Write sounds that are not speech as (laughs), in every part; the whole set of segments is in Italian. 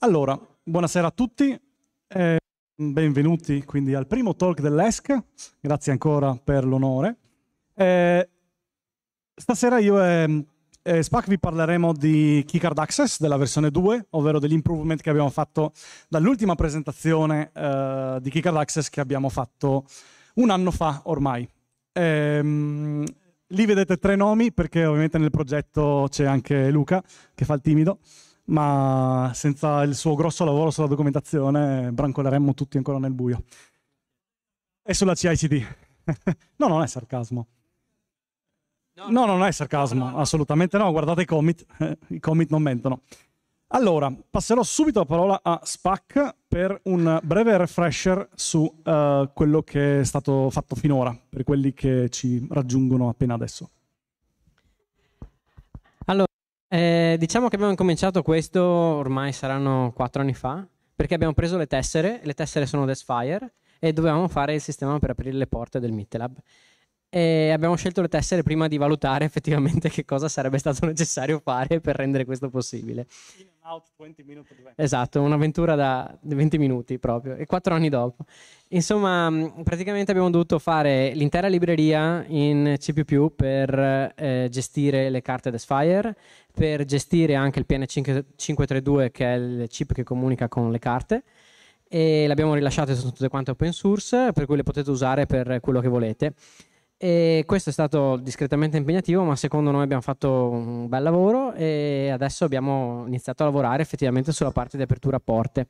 Allora, buonasera a tutti, eh, benvenuti quindi al primo talk dell'ESC, grazie ancora per l'onore. Eh, stasera io e, e SPAC vi parleremo di Keycard Access della versione 2, ovvero dell'improvement che abbiamo fatto dall'ultima presentazione eh, di Keycard Access che abbiamo fatto un anno fa ormai. Ehm, lì vedete tre nomi perché ovviamente nel progetto c'è anche Luca che fa il timido ma senza il suo grosso lavoro sulla documentazione brancoleremmo tutti ancora nel buio. E sulla CICD. (laughs) no, non è sarcasmo. No, no non è sarcasmo, assolutamente no. Guardate i commit, eh, i commit non mentono. Allora, passerò subito la parola a SPAC per un breve refresher su uh, quello che è stato fatto finora, per quelli che ci raggiungono appena adesso. Eh, diciamo che abbiamo incominciato questo ormai saranno quattro anni fa, perché abbiamo preso le tessere, le tessere sono Desfire e dovevamo fare il sistema per aprire le porte del Mittelab e abbiamo scelto le tessere prima di valutare effettivamente che cosa sarebbe stato necessario fare per rendere questo possibile. Esatto, un'avventura da 20 minuti proprio, e quattro anni dopo. Insomma, mm, praticamente abbiamo dovuto fare l'intera libreria in C++ per eh, gestire le carte Desfire, per gestire anche il PN532 che è il chip che comunica con le carte, e l'abbiamo rilasciato, sono tutte quante open source, per cui le potete usare per quello che volete. E questo è stato discretamente impegnativo, ma secondo noi abbiamo fatto un bel lavoro e adesso abbiamo iniziato a lavorare effettivamente sulla parte di apertura porte,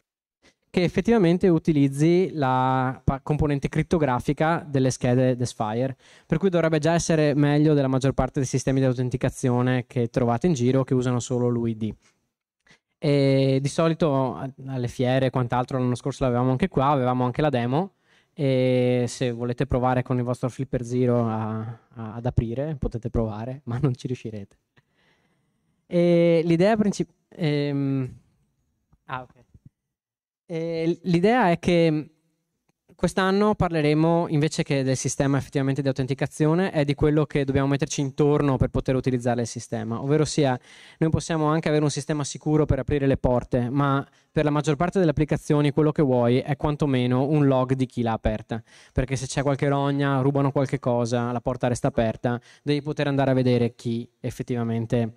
che effettivamente utilizzi la componente criptografica delle schede Desfire, per cui dovrebbe già essere meglio della maggior parte dei sistemi di autenticazione che trovate in giro che usano solo l'UID. E di solito eh, alle fiere e quant'altro l'anno scorso l'avevamo anche qua, avevamo anche la demo e se volete provare con il vostro Flipper Zero a, a, ad aprire potete provare (laughs) ma non ci riuscirete e l'idea principale ehm, ah, okay. l'idea è che Quest'anno parleremo invece che del sistema effettivamente di autenticazione, è di quello che dobbiamo metterci intorno per poter utilizzare il sistema, ovvero sia noi possiamo anche avere un sistema sicuro per aprire le porte, ma per la maggior parte delle applicazioni quello che vuoi è quantomeno un log di chi l'ha aperta, perché se c'è qualche rogna, rubano qualche cosa, la porta resta aperta, devi poter andare a vedere chi effettivamente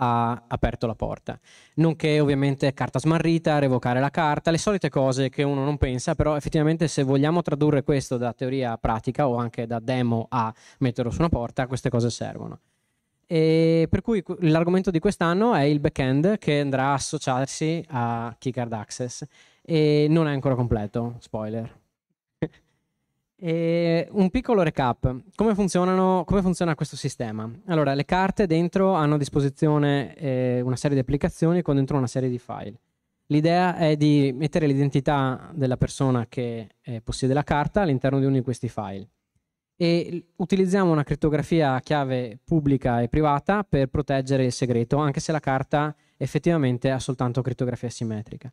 ha aperto la porta. Nonché ovviamente carta smarrita, revocare la carta, le solite cose che uno non pensa, però effettivamente se vogliamo tradurre questo da teoria a pratica o anche da demo a metterlo su una porta, queste cose servono. E per cui l'argomento di quest'anno è il backend che andrà a associarsi a Keycard Access e non è ancora completo, spoiler. E ehm, un piccolo recap, come, come, funziona questo sistema? Allora, le carte dentro hanno a disposizione eh, una serie di applicazioni con dentro una serie di file. L'idea è di mettere l'identità della persona che eh, possiede la carta all'interno di uno di questi file e utilizziamo una crittografia a chiave pubblica e privata per proteggere il segreto, anche se la carta effettivamente ha soltanto crittografia simmetrica.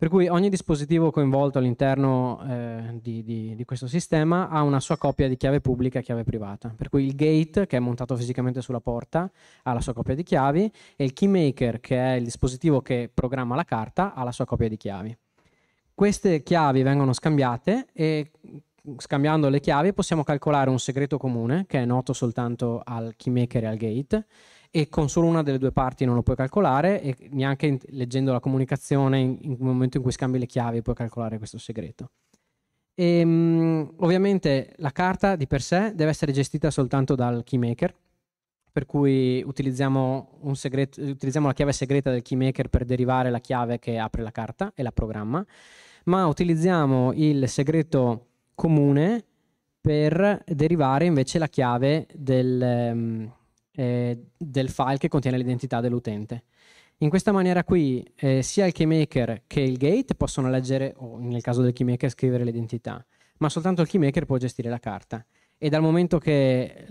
Per cui ogni dispositivo coinvolto all'interno eh, di, di, di, questo sistema ha una sua copia di chiave pubblica e chiave privata. Per cui il gate, che è montato fisicamente sulla porta, ha la sua copia di chiavi e il keymaker, che è il dispositivo che programma la carta, ha la sua copia di chiavi. Queste chiavi vengono scambiate e scambiando le chiavi possiamo calcolare un segreto comune che è noto soltanto al keymaker e al gate e con solo una delle due parti non lo puoi calcolare e neanche in, leggendo la comunicazione in, in, nel momento in cui scambi le chiavi puoi calcolare questo segreto. E, ehm, mh, ovviamente la carta di per sé deve essere gestita soltanto dal keymaker, per cui utilizziamo, segreto, utilizziamo la chiave segreta del keymaker per derivare la chiave che apre la carta e la programma, ma utilizziamo il segreto comune per derivare invece la chiave del... Um, eh, del file che contiene l'identità dell'utente. In questa maniera qui eh, sia il keymaker che il gate possono leggere, o nel caso del keymaker scrivere l'identità, ma soltanto il keymaker può gestire la carta. E dal momento che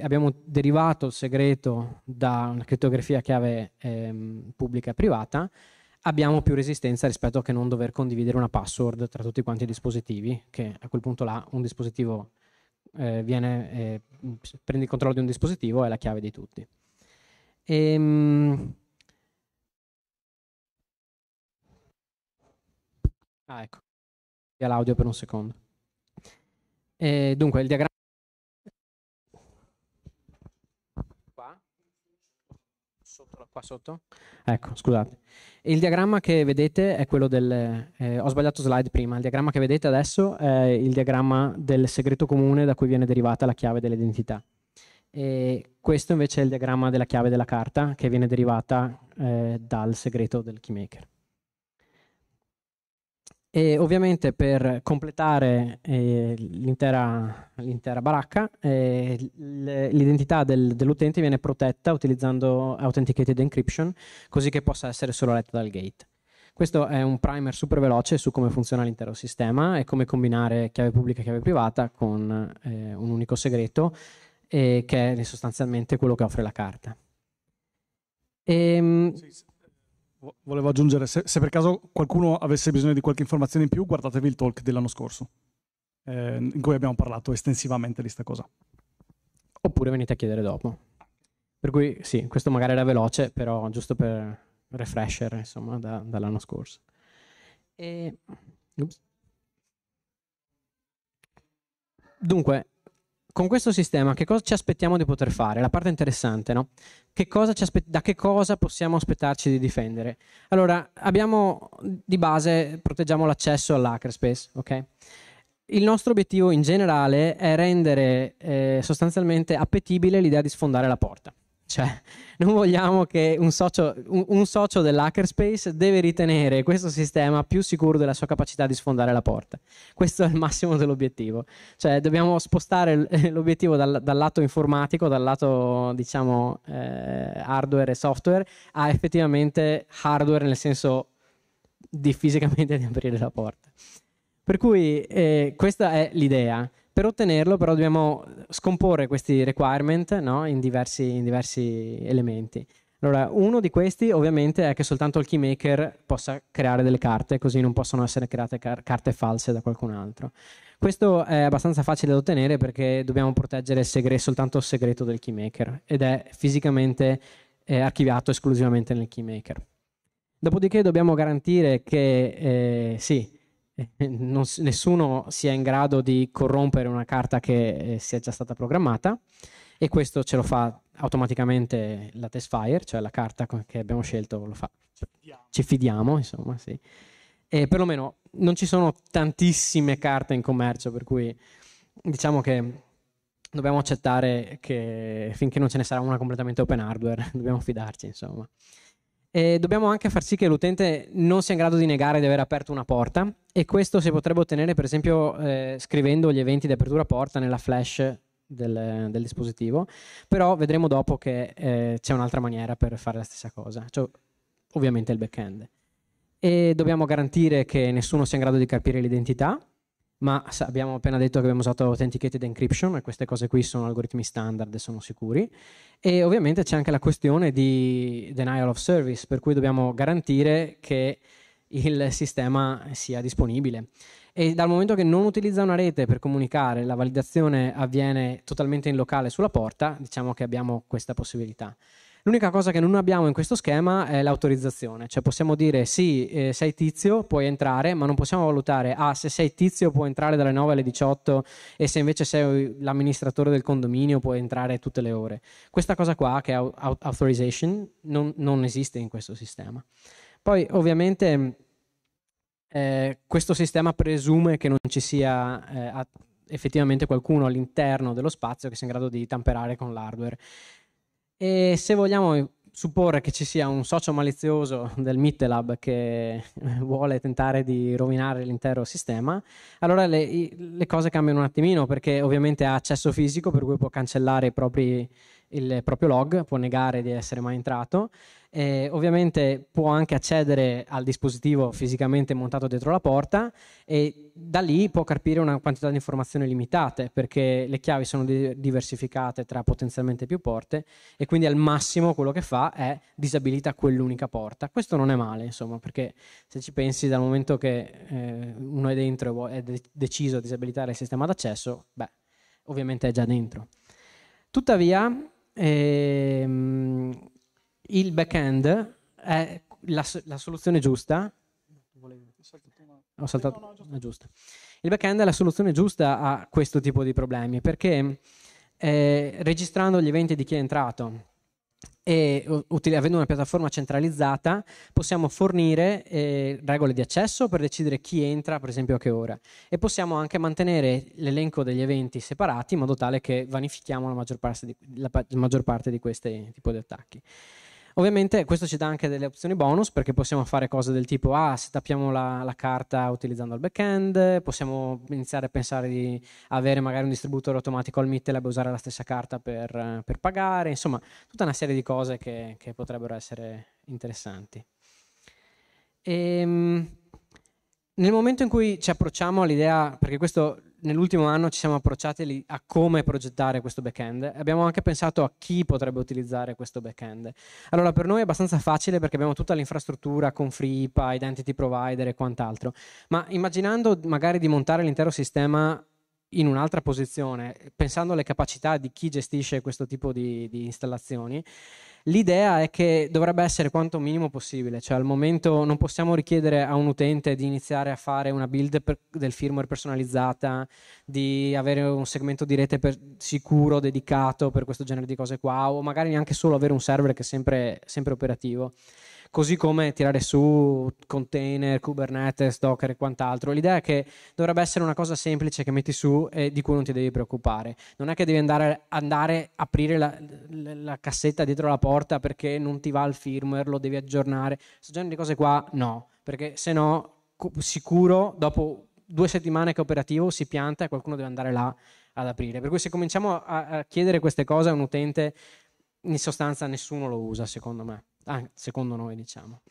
abbiamo derivato il segreto da una criptografia chiave ehm, pubblica e privata, abbiamo più resistenza rispetto a che non dover condividere una password tra tutti quanti i dispositivi, che a quel punto là un dispositivo eh, viene, eh, prende il controllo di un dispositivo, è la chiave di tutti. Ehm... Ah, ecco, via l'audio per un secondo. E eh, dunque, il diagramma qua sotto. Ecco, scusate. Il diagramma che vedete è quello del... Eh, ho sbagliato slide prima, il diagramma che vedete adesso è il diagramma del segreto comune da cui viene derivata la chiave dell'identità. E questo invece è il diagramma della chiave della carta che viene derivata eh, dal segreto del keymaker. E ovviamente per completare eh, l'intera, l'intera, baracca eh, l'identità del, dell'utente viene protetta utilizzando authenticated encryption così che possa essere solo letta dal gate. Questo è un primer super veloce su come funziona l'intero sistema e come combinare chiave pubblica e chiave privata con eh, un unico segreto eh, che è sostanzialmente quello che offre la carta. E, ehm, sì, sì volevo aggiungere, se, se, per caso qualcuno avesse bisogno di qualche informazione in più, guardatevi il talk dell'anno scorso, eh, in cui abbiamo parlato estensivamente di sta cosa. Oppure venite a chiedere dopo. Per cui sì, questo magari era veloce, però giusto per refresher, insomma, da, dall'anno scorso. E... Dunque, con questo sistema che cosa ci aspettiamo di poter fare? La parte interessante, no? Che aspe- da che cosa possiamo aspettarci di difendere? Allora, abbiamo di base, proteggiamo l'accesso all'hackerspace, ok? Il nostro obiettivo in generale è rendere eh, sostanzialmente appetibile l'idea di sfondare la porta. Cioè, non vogliamo che un socio, un, un socio dell'hackerspace deve ritenere questo sistema più sicuro della sua capacità di sfondare la porta. Questo è il massimo dell'obiettivo. Cioè, dobbiamo spostare (laughs) l'obiettivo dal, dal lato informatico, dal lato, diciamo, eh, hardware e software, a effettivamente hardware nel senso di fisicamente di aprire la porta. Per cui eh, questa è l'idea. Per ottenerlo però dobbiamo scomporre questi requirement no? in, diversi, in diversi elementi. Allora, uno di questi ovviamente è che soltanto il keymaker possa creare delle carte, così non possono essere create car- carte false da qualcun altro. Questo è abbastanza facile da ottenere perché dobbiamo proteggere il segre- soltanto il segreto del keymaker ed è fisicamente eh, archiviato esclusivamente nel keymaker. Dopodiché dobbiamo garantire che eh, sì, (laughs) non, nessuno sia in grado di corrompere una carta che eh, sia già stata programmata e questo ce lo fa automaticamente la test fire, cioè la carta che abbiamo scelto lo fa. Ci fidiamo, insomma, sì. E perlomeno non ci sono tantissime carte in commercio, per cui diciamo che dobbiamo accettare che finché non ce ne sarà una completamente open hardware, (laughs) dobbiamo fidarci, insomma. E dobbiamo anche far sì che l'utente non sia in grado di negare di aver aperto una porta e questo si potrebbe ottenere per esempio eh, scrivendo gli eventi di apertura porta nella flash del, del dispositivo, però vedremo dopo che eh, c'è un'altra maniera per fare la stessa cosa, cioè, ovviamente il backend. E dobbiamo garantire che nessuno sia in grado di capire l'identità ma abbiamo appena detto che abbiamo usato authenticated encryption e queste cose qui sono algoritmi standard e sono sicuri. E ovviamente c'è anche la questione di denial of service, per cui dobbiamo garantire che il sistema sia disponibile. E dal momento che non utilizza una rete per comunicare, la validazione avviene totalmente in locale sulla porta, diciamo che abbiamo questa possibilità. L'unica cosa che non abbiamo in questo schema è l'autorizzazione, cioè possiamo dire sì, eh, sei tizio, puoi entrare, ma non possiamo valutare ah, se sei tizio puoi entrare dalle 9 alle 18 e se invece sei l'amministratore del condominio puoi entrare tutte le ore. Questa cosa qua, che è authorization, non, non esiste in questo sistema. Poi ovviamente eh, questo sistema presume che non ci sia eh, effettivamente qualcuno all'interno dello spazio che sia in grado di tamperare con l'hardware. E se vogliamo eh, supporre che ci sia un socio malizioso del Mittelab che eh, vuole tentare di rovinare l'intero sistema, allora le, le, cose cambiano un attimino perché ovviamente ha accesso fisico per cui può cancellare propri, il proprio log, può negare di essere mai entrato, eh, ovviamente può anche accedere al dispositivo fisicamente montato dietro la porta e da lì può capire una quantità di informazioni limitate perché le chiavi sono di- diversificate tra potenzialmente più porte e quindi al massimo quello che fa è disabilita quell'unica porta. Questo non è male, insomma, perché se ci pensi dal momento che eh, uno è dentro e è de- deciso a disabilitare il sistema d'accesso, beh, ovviamente è già dentro. Tuttavia, ehm, il back-end è la, la soluzione giusta. Ho saltato no, no, Il back-end è la soluzione giusta a questo tipo di problemi perché eh, registrando gli eventi di chi è entrato e utili, avendo una piattaforma centralizzata possiamo fornire eh, regole di accesso per decidere chi entra per esempio a che ora e possiamo anche mantenere l'elenco degli eventi separati in modo tale che vanifichiamo la maggior parte di, la, la maggior parte di questi tipi di attacchi. Ovviamente questo ci dà anche delle opzioni bonus perché possiamo fare cose del tipo ah, se tappiamo la, la carta utilizzando il backend, possiamo iniziare a pensare di avere magari un distributore automatico al Mittelab e usare la stessa carta per, per, pagare, insomma tutta una serie di cose che, che potrebbero essere interessanti. E, ehm, nel momento in cui ci approcciamo all'idea, perché questo nell'ultimo anno ci siamo approcciati a come progettare questo backend e abbiamo anche pensato a chi potrebbe utilizzare questo backend. Allora, per noi è abbastanza facile perché abbiamo tutta l'infrastruttura con FreePA, identity provider e quant'altro, ma immaginando magari di montare l'intero sistema in un'altra posizione, pensando alle capacità di chi gestisce questo tipo di, di installazioni, L'idea è che dovrebbe essere quanto minimo possibile, cioè al momento non possiamo richiedere a un utente di iniziare a fare una build per, del firmware personalizzata, di avere un segmento di rete per, sicuro dedicato per questo genere di cose qua, o magari neanche solo avere un server che è sempre, sempre operativo così come tirare su container, Kubernetes, Docker e quant'altro. L'idea è che dovrebbe essere una cosa semplice che metti su e di cui non ti devi preoccupare. Non è che devi andare, andare aprire la, la cassetta dietro la porta perché non ti va il firmware, lo devi aggiornare. Questo genere di cose qua no, perché se no sicuro dopo due settimane che è operativo si pianta e qualcuno deve andare là ad aprire. Per cui se cominciamo a, a chiedere queste cose a un utente, in sostanza nessuno lo usa secondo me ah, secondo noi diciamo.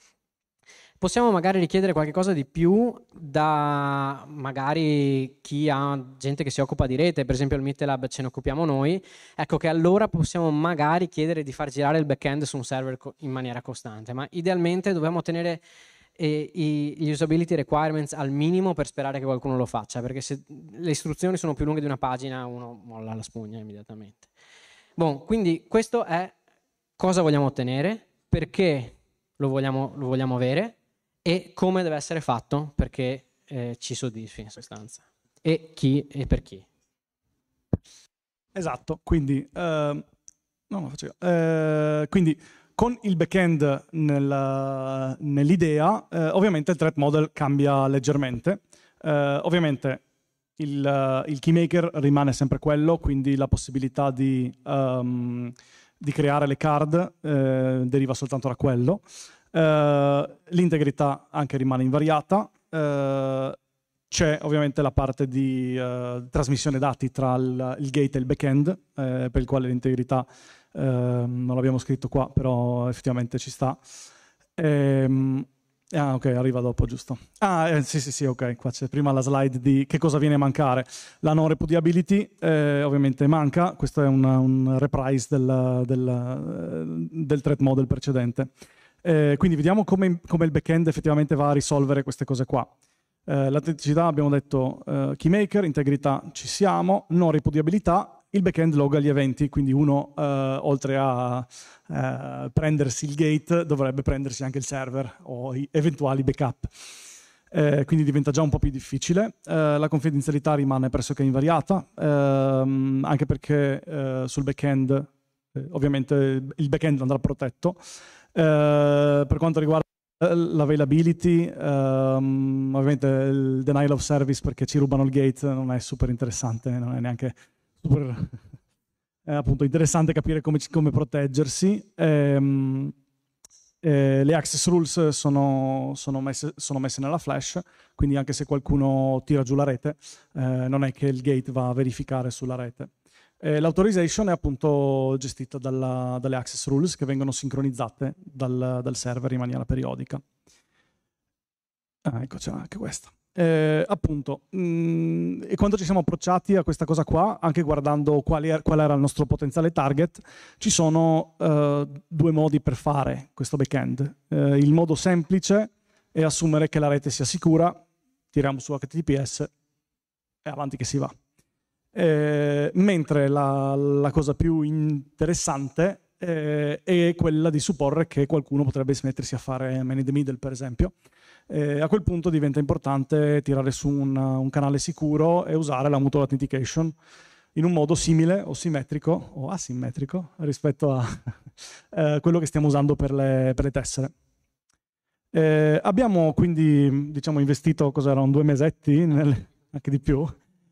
Possiamo magari richiedere qualcosa di più da magari chi ha gente che si occupa di rete, per esempio il MeetLab ce ne occupiamo noi, ecco che allora possiamo magari chiedere di far girare il backend su un server in maniera costante, ma idealmente dobbiamo tenere eh, gli usability requirements al minimo per sperare che qualcuno lo faccia, perché se le istruzioni sono più lunghe di una pagina uno molla la spugna immediatamente. Bon, quindi questo è cosa vogliamo ottenere perché lo vogliamo, lo vogliamo avere e come deve essere fatto perché eh, ci soddisfi in sostanza e chi e per chi. Esatto, quindi, eh, no, eh, quindi con il backend nel, nell'idea, eh, ovviamente il threat model cambia leggermente. Eh, ovviamente il, il, keymaker rimane sempre quello, quindi la possibilità di um, di creare le card eh, deriva soltanto da quello. Eh, l'integrità anche rimane invariata. Eh, c'è ovviamente la parte di eh, trasmissione dati tra il, il, gate e il backend, eh, per il quale l'integrità eh, non l'abbiamo scritto qua, però effettivamente ci sta. Ehm, Ah, ok, arriva dopo, giusto. Ah, eh, sì, sì, sì, ok, qua c'è prima la slide di che cosa viene a mancare. La non repudiability eh, ovviamente manca, questo è una, un reprise del, del, del, threat model precedente. Eh, quindi vediamo come, come, il backend effettivamente va a risolvere queste cose qua. Eh, l'autenticità abbiamo detto eh, keymaker, integrità ci siamo, non repudiabilità il backend loga gli eventi, quindi uno eh, oltre a eh, prendersi il gate dovrebbe prendersi anche il server o eventuali backup. Eh, quindi diventa già un po' più difficile. Eh, la confidenzialità rimane pressoché invariata, ehm, anche perché eh, sul backend eh, ovviamente il backend andrà protetto. per quanto riguarda l'availability, ehm, ovviamente il denial of service perché ci rubano il gate non è super interessante, non è neanche super è eh, appunto interessante capire come, come proteggersi. Ehm, eh, le access rules sono, sono, messe, sono, messe, nella flash, quindi anche se qualcuno tira giù la rete, eh, non è che il gate va a verificare sulla rete. Eh, l'autorization è appunto gestita dalla, dalle access rules che vengono sincronizzate dal, dal server in maniera periodica. Ah, ecco, c'è anche questa eh, appunto, mh, mm, e quando ci siamo approcciati a questa cosa qua, anche guardando er qual era il nostro potenziale target, ci sono eh, due modi per fare questo backend. Eh, il modo semplice è assumere che la rete sia sicura, tiriamo su HTTPS e avanti che si va. Eh, mentre la, la, cosa più interessante eh, è quella di supporre che qualcuno potrebbe smettersi a fare man in the middle, per esempio eh, a quel punto diventa importante tirare su un, un canale sicuro e usare la mutual authentication in un modo simile o simmetrico o asimmetrico rispetto a (laughs) eh, quello che stiamo usando per le, per le tessere. Eh, abbiamo quindi diciamo, investito, cos'erano, due mesetti, nel, anche di più,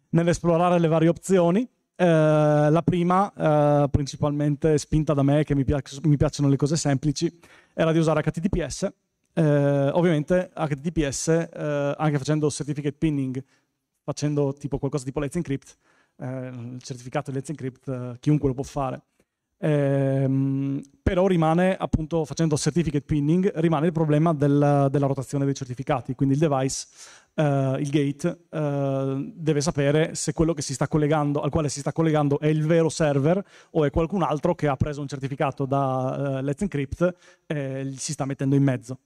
nell'esplorare le varie opzioni. Eh, la prima, eh, principalmente spinta da me, che mi, piac mi piacciono le cose semplici, era di usare HTTPS eh, ovviamente HTTPS, eh, anche facendo certificate pinning, facendo tipo qualcosa tipo Let's Encrypt, eh, il certificato di Let's Encrypt eh, chiunque lo può fare. Ehm, però rimane appunto facendo certificate pinning rimane il problema del, della rotazione dei certificati quindi il device eh, il gate eh, deve sapere se quello al quale si sta collegando è il vero server o è qualcun altro che ha preso un certificato da Let's Encrypt e si sta mettendo in mezzo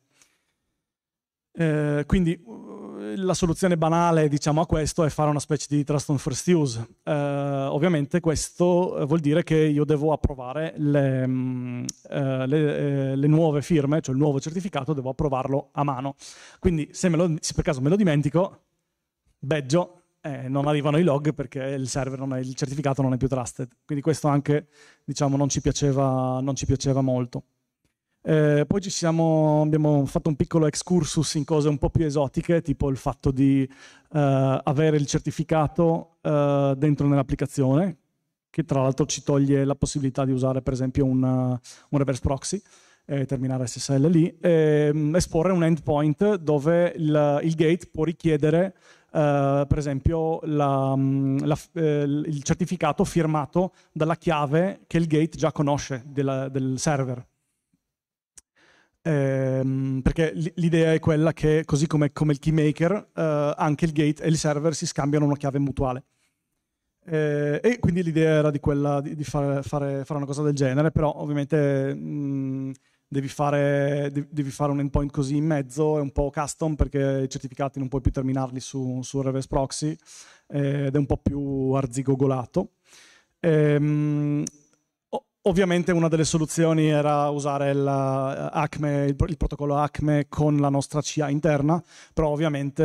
eh, quindi eh, la soluzione banale diciamo, a questo è fare una specie di trust on first use. Eh, ovviamente questo eh, vuol dire che io devo approvare le, mm, eh, le, eh, le, nuove firme, cioè il nuovo certificato, devo approvarlo a mano. Quindi se, lo, se per caso me lo dimentico, beggio, eh, non arrivano i log perché il server, non è, il certificato non è più trusted. Quindi questo anche diciamo, non, ci piaceva, non ci piaceva molto. Eh, poi siamo, abbiamo fatto un piccolo excursus in cose un po' più esotiche, tipo il fatto di eh, avere il certificato eh, dentro nell'applicazione, che tra l'altro ci toglie la possibilità di usare per esempio una, un reverse proxy, e terminare SSL lì, e ehm, esporre un endpoint dove il, il gate può richiedere Uh, per esempio la, mm, la, eh, il certificato firmato dalla chiave che il gate già conosce della, del server ehm, perché l'idea è quella che, così come, come il keymaker, eh, anche il gate e il server si scambiano una chiave mutuale. Eh, e quindi l'idea era di quella di, di fare, fare, fare, una cosa del genere, però ovviamente mh, mm, devi, fare, devi, fare, un endpoint così in mezzo, è un po' custom perché i certificati non puoi più terminarli su, su reverse proxy eh, ed è un po' più arzigogolato. Ehm, Ovviamente una delle soluzioni era usare il, eh, ACME, il, il, protocollo ACME con la nostra CIA interna, però ovviamente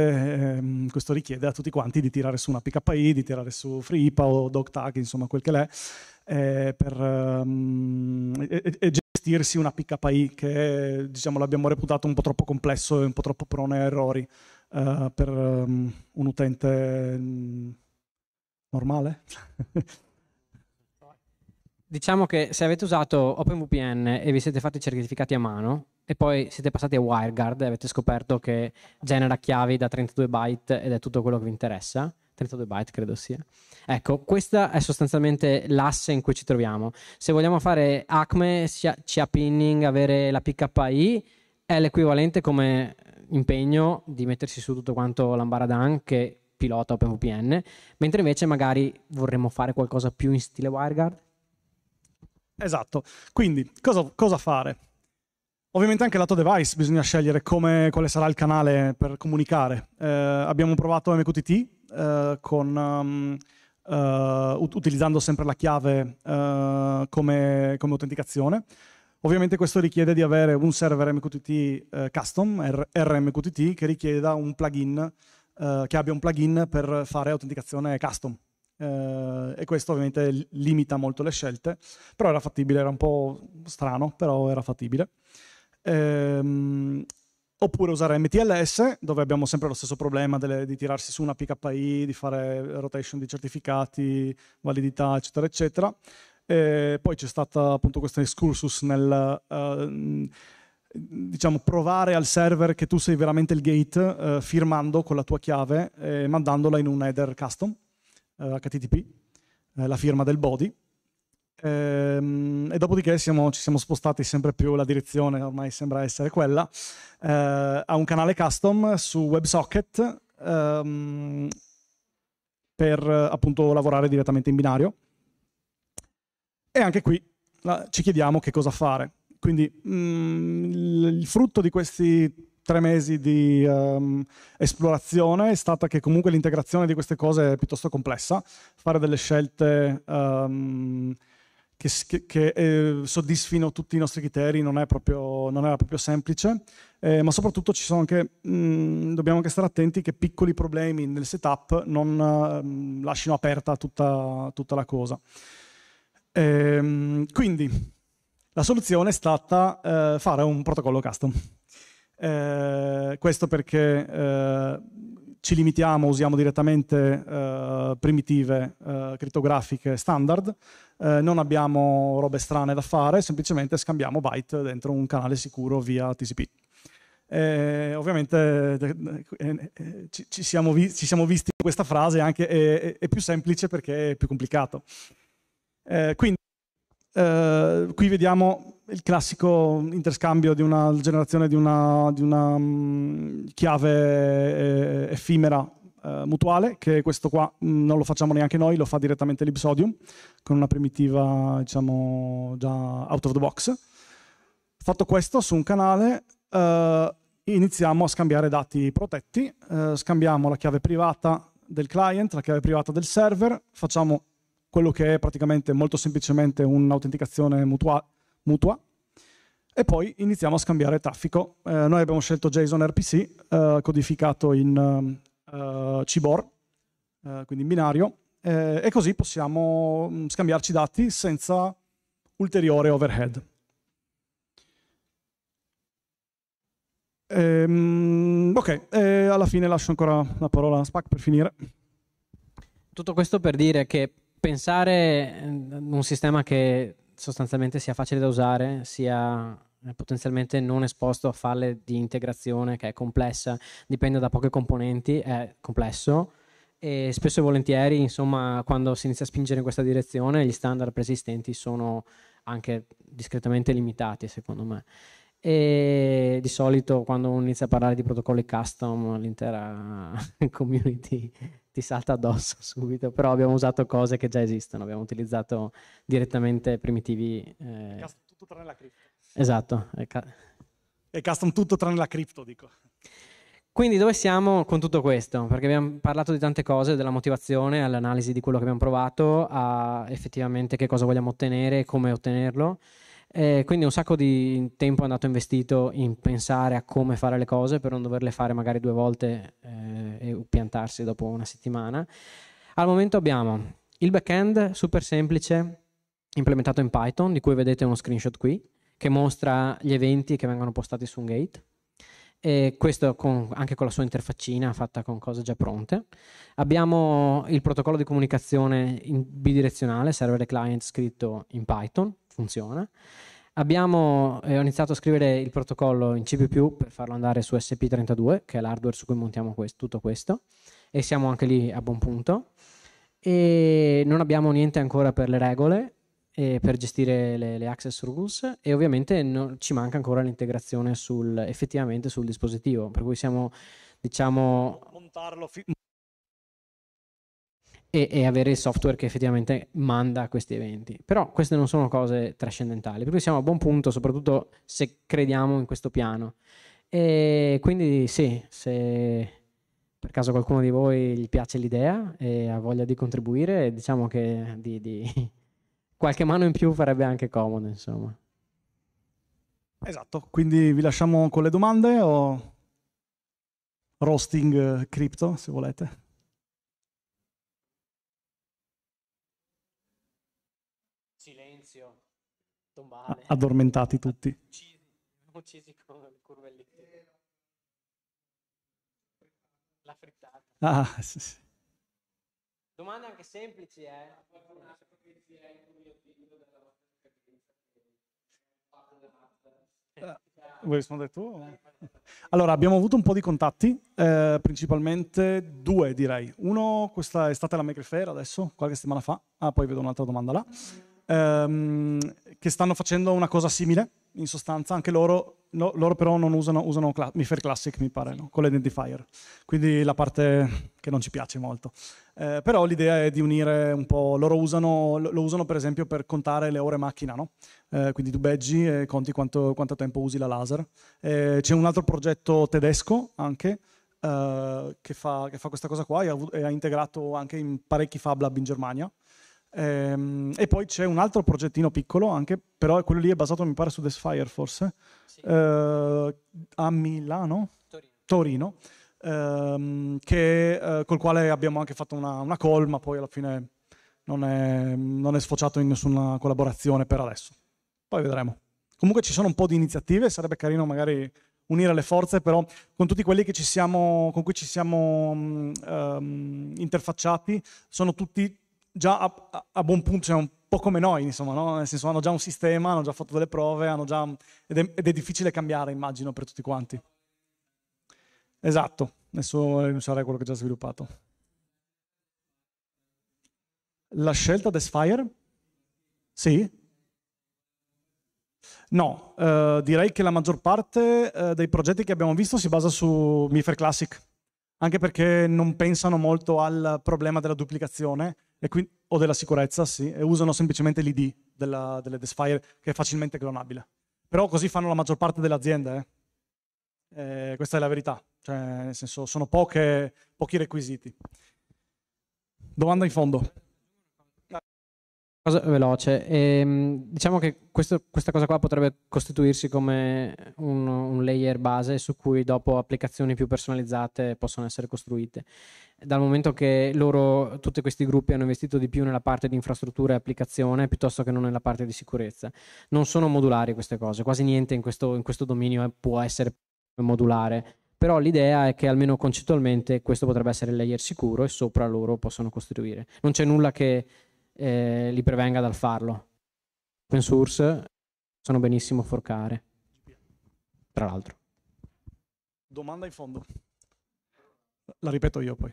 ehm, questo richiede a tutti quanti di tirare su una PKI, di tirare su FreeIPA o DocTag, insomma quel che l'è, eh, per, ehm, e, e gestirsi una PKI che diciamo, l'abbiamo reputato un po' troppo complesso e un po' troppo prone a errori eh, per ehm, un utente mm, normale. (laughs) diciamo che se avete usato OpenVPN e vi siete fatti i certificati a mano e poi siete passati a WireGuard e avete scoperto che genera chiavi da 32 byte ed è tutto quello che vi interessa, 32 byte credo sia. Ecco, questa è sostanzialmente l'asse in cui ci troviamo. Se vogliamo fare ACME, CA pinning, avere la PKI, è l'equivalente come impegno di mettersi su tutto quanto l'ambaradan che pilota OpenVPN, mentre invece magari vorremmo fare qualcosa più in stile WireGuard Esatto. Quindi, cosa, cosa fare? Ovviamente anche lato device bisogna scegliere come, quale sarà il canale per comunicare. Eh, abbiamo provato MQTT eh, con, um, eh, utilizzando sempre la chiave eh, come, come, autenticazione. Ovviamente questo richiede di avere un server MQTT eh, custom, R RMQTT, che richieda un plugin, eh, che abbia un plugin per fare autenticazione custom eh, e questo ovviamente limita molto le scelte, però era fattibile, era un po' strano, però era fattibile. Ehm, oppure usare MTLS, dove abbiamo sempre lo stesso problema delle, di tirarsi su una PKI, di fare rotation di certificati, validità, eccetera, eccetera. E poi c'è stato appunto questo excursus nel... Uh, diciamo, provare al server che tu sei veramente il gate eh, firmando con la tua chiave e mandandola in un header custom eh, HTTP, eh, la firma del body, ehm, e dopodiché siamo, ci siamo spostati sempre più, la direzione ormai sembra essere quella, eh, a un canale custom su WebSocket ehm, per appunto lavorare direttamente in binario. E anche qui la, ci chiediamo che cosa fare. Quindi mh, mm, il frutto di questi tre mesi di um, esplorazione è stata che comunque l'integrazione di queste cose è piuttosto complessa, fare delle scelte um, che, che, che eh, soddisfino tutti i nostri criteri non, è proprio, non era proprio semplice, eh, ma soprattutto anche, mh, mm, dobbiamo anche stare attenti che piccoli problemi nel setup non mh, ehm, lasciano aperta tutta, tutta la cosa. Ehm, quindi la soluzione è stata eh, fare un protocollo custom. Eh, questo perché eh, ci limitiamo, usiamo direttamente eh, primitive eh, crittografiche standard, eh, non abbiamo robe strane da fare, semplicemente scambiamo byte dentro un canale sicuro via TCP. Eh, ovviamente eh, ci, ci, siamo vi, ci, siamo visti in questa frase anche è, più semplice perché è più complicato. quindi eh, qui vediamo il classico interscambio di una generazione di una, di una mm, chiave eh, effimera eh, mutuale, che questo qua mm, non lo facciamo neanche noi, lo fa direttamente l'Ipsodium, con una primitiva diciamo già out of the box. Fatto questo su un canale, eh, iniziamo a scambiare dati protetti, eh, scambiamo la chiave privata del client, la chiave privata del server, facciamo quello che è praticamente molto semplicemente un'autenticazione mutua, mutua, e poi iniziamo a scambiare traffico. Eh, noi abbiamo scelto JSON RPC eh, codificato in eh, eh CBOR, eh, quindi in binario, eh, e così possiamo mm, scambiarci dati senza ulteriore overhead. Ehm, ok, alla fine lascio ancora la parola a SPAC per finire. Tutto questo per dire che pensare ad mm, un sistema che sostanzialmente sia facile da usare, sia eh, potenzialmente non esposto a falle di integrazione che è complessa, dipende da poche componenti, è complesso e spesso e volentieri, insomma, quando si inizia a spingere in questa direzione, gli standard preesistenti sono anche discretamente limitati, secondo me. E di solito quando uno inizia a parlare di protocolli custom, l'intera (laughs) community ti salta addosso (laughs) subito, però abbiamo usato cose che già esistono, abbiamo utilizzato direttamente primitivi. Eh... Custom tutto tranne la cripto. Esatto. E ca- custom tutto tranne la cripto, dico. Quindi dove siamo con tutto questo? Perché abbiamo parlato di tante cose, della motivazione all'analisi di quello che abbiamo provato, a effettivamente che cosa vogliamo ottenere e come ottenerlo. Eh, quindi un sacco di tempo è andato investito in pensare a come fare le cose per non doverle fare magari due volte eh, e piantarsi dopo una settimana. Al momento abbiamo il backend super semplice implementato in Python, di cui vedete uno screenshot qui, che mostra gli eventi che vengono postati su un gate. E questo con, anche con la sua interfaccina fatta con cose già pronte. Abbiamo il protocollo di comunicazione bidirezionale, server e client, scritto in Python funziona. Abbiamo, eh, ho iniziato a scrivere il protocollo in C++ per farlo andare su SP32, che è l'hardware su cui montiamo questo, tutto questo, e siamo anche lì a buon punto. E non abbiamo niente ancora per le regole, eh, per gestire le, le, access rules e ovviamente no, ci manca ancora l'integrazione sul, effettivamente sul dispositivo, per cui siamo diciamo montarlo, e, e avere il software che effettivamente manda questi eventi. Però queste non sono cose trascendentali, per cui siamo a buon punto, soprattutto se crediamo in questo piano. E quindi sì, se per caso qualcuno di voi gli piace l'idea e ha voglia di contribuire, diciamo che di, di (laughs) qualche mano in più farebbe anche comodo, insomma. Esatto, quindi vi lasciamo con le domande o roasting eh, crypto se volete. Tombale. Addormentati tutti. Uccisi, uccisi con le lì. La frittata. Ah, sì, sì. Domande anche semplici, eh. Eh, vuoi rispondere tu? Allora, abbiamo avuto un po' di contatti, eh, principalmente due direi. Uno, questa è stata la Maker Fair adesso, qualche settimana fa. Ah, poi vedo un'altra domanda là ehm, che stanno facendo una cosa simile, in sostanza anche loro, no, loro però non usano, usano cla- Mifair Classic mi pare, no? con l'identifier, quindi la parte che non ci piace molto. Eh, però l'idea è di unire un po', loro usano, lo usano per esempio per contare le ore macchina, no? eh, quindi tu beggi e conti quanto, quanto tempo usi la laser. Eh, c'è un altro progetto tedesco anche, eh, che fa, che, fa, questa cosa qua e ha, e ha, integrato anche in parecchi Fab Lab in Germania, Ehm, e poi c'è un altro progettino piccolo anche, però quello lì è basato mi pare su Desfire forse, sì. eh, a Milano, Torino, Torino ehm, che, eh, col quale abbiamo anche fatto una, una call, ma poi alla fine non è, non è sfociato in nessuna collaborazione per adesso. Poi vedremo. Comunque ci sono un po' di iniziative, sarebbe carino magari unire le forze, però con tutti quelli siamo, con cui ci siamo um, interfacciati, sono tutti già a, a buon punto, cioè un po' come noi, insomma, no? nel senso hanno già un sistema, hanno già fatto delle prove, già, ed, è, ed, è, difficile cambiare, immagino, per tutti quanti. Esatto, nessuno rinunciare a quello che è già sviluppato. La scelta Desfire? Sì, No, eh, direi che la maggior parte eh, dei progetti che abbiamo visto si basa su Mifer Classic anche perché non pensano molto al problema della duplicazione quindi, o della sicurezza, sì, e usano semplicemente l'ID della, delle Desfire che è facilmente clonabile. Però così fanno la maggior parte delle aziende, eh. Eh, questa è la verità, cioè, nel senso sono poche, pochi requisiti. Domanda in fondo. Cosa veloce. E, ehm, diciamo che questo, questa cosa qua potrebbe costituirsi come un, un, layer base su cui dopo applicazioni più personalizzate possono essere costruite. Dal momento che loro, tutti questi gruppi, hanno investito di più nella parte di infrastruttura e applicazione piuttosto che non nella parte di sicurezza. Non sono modulari queste cose, quasi niente in questo, in questo dominio eh, può essere modulare. Però l'idea è che almeno concettualmente questo potrebbe essere il layer sicuro e sopra loro possono costruire. Non c'è nulla che eh, li prevenga dal farlo. Open source sono benissimo forcare, tra l'altro. Domanda in fondo. La ripeto io poi.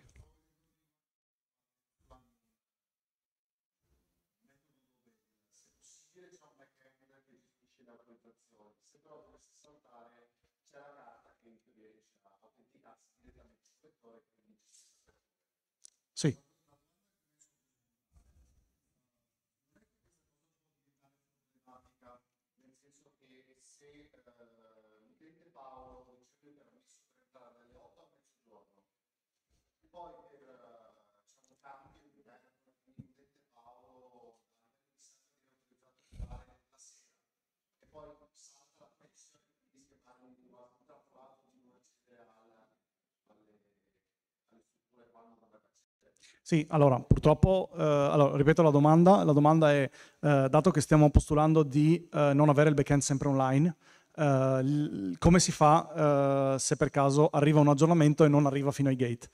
Sì, allora purtroppo, eh, allora, ripeto la domanda, la domanda è, eh, dato che stiamo postulando di eh, non avere il backend sempre online, eh, come si fa eh, se per caso arriva un aggiornamento e non arriva fino ai gate?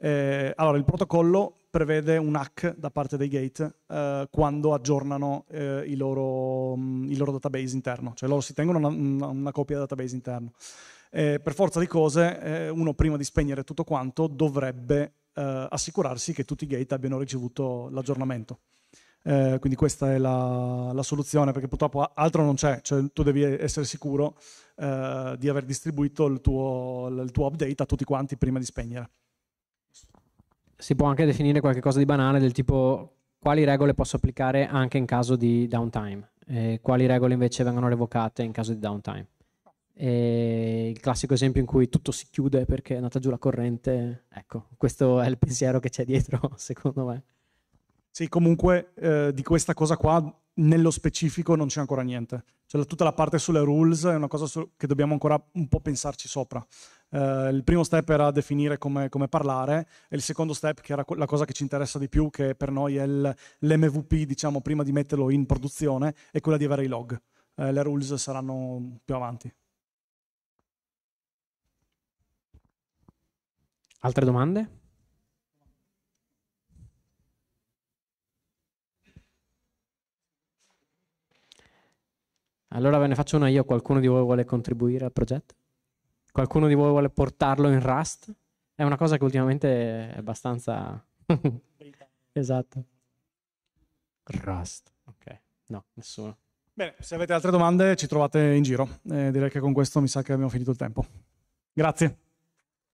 Eh, allora, il protocollo prevede un hack da parte dei gate quando aggiornano il loro, mm, il, loro, database interno, cioè loro si tengono una, una, una copia del database interno. per forza di cose, uno prima di spegnere tutto quanto dovrebbe eh, assicurarsi che tutti i gate abbiano ricevuto l'aggiornamento. Eh, quindi questa è la, la, soluzione, perché purtroppo altro non c'è, cioè tu devi essere sicuro eh, di aver distribuito il tuo, il tuo, update a tutti quanti prima di spegnere. Si può anche definire qualcosa di banale del tipo quali regole posso applicare anche in caso di downtime e quali regole invece vengono revocate in caso di downtime. E il classico esempio in cui tutto si chiude perché è nata giù la corrente. Ecco, questo è il pensiero che c'è dietro, (laughs) secondo me. Sì, comunque eh, di questa cosa qua nello specifico non c'è ancora niente. Cioè, tutta la parte sulle rules è una cosa su- che dobbiamo ancora un po' pensarci sopra. Eh, il primo step era definire come, come, parlare, e il secondo step, che era la cosa che ci interessa di più, che per noi è il, l'MVP, diciamo, prima di metterlo in produzione, è quella di avere i log. Eh, le rules saranno più avanti. Altre domande? Allora ve ne faccio una io, qualcuno di voi vuole contribuire al progetto? Qualcuno di voi vuole portarlo in Rust? È una cosa che ultimamente è abbastanza... (laughs) esatto. Rust, ok. No, nessuno. Bene, se avete altre domande ci trovate in giro. Eh, direi che con questo mi sa che abbiamo finito il tempo. Grazie.